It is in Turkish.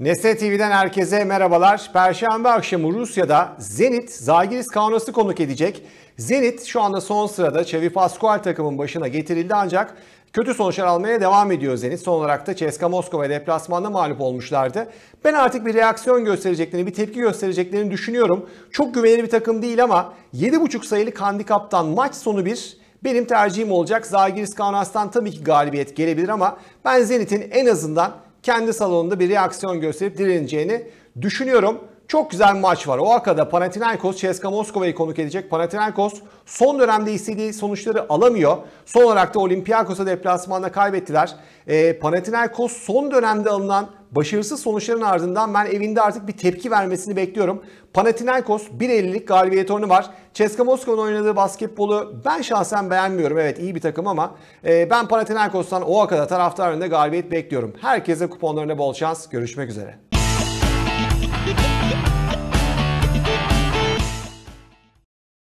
Nesne TV'den herkese merhabalar. Perşembe akşamı Rusya'da Zenit Zagiris Kaunos'u konuk edecek. Zenit şu anda son sırada Çevi Pascual takımın başına getirildi ancak kötü sonuçlar almaya devam ediyor Zenit. Son olarak da CSKA Moskova deplasmanda mağlup olmuşlardı. Ben artık bir reaksiyon göstereceklerini, bir tepki göstereceklerini düşünüyorum. Çok güvenilir bir takım değil ama 7.5 sayılı handikaptan maç sonu bir benim tercihim olacak. Zagiris Kaunas'tan tabii ki galibiyet gelebilir ama ben Zenit'in en azından kendi salonunda bir reaksiyon gösterip direneceğini düşünüyorum. Çok güzel maç var. O arkada Panathinaikos CSKA Moskova'yı konuk edecek. Panathinaikos son dönemde istediği sonuçları alamıyor. Son olarak da Olympiakos'a deplasmanda kaybettiler. E, Panathinaikos son dönemde alınan Başarısız sonuçların ardından ben evinde artık bir tepki vermesini bekliyorum. Panathinaikos 1.50'lik galibiyet oranı var. Ceska Moskova'nın oynadığı basketbolu ben şahsen beğenmiyorum. Evet iyi bir takım ama e, ben Panathinaikos'tan o kadar taraftarında galibiyet bekliyorum. Herkese kuponlarına bol şans. Görüşmek üzere.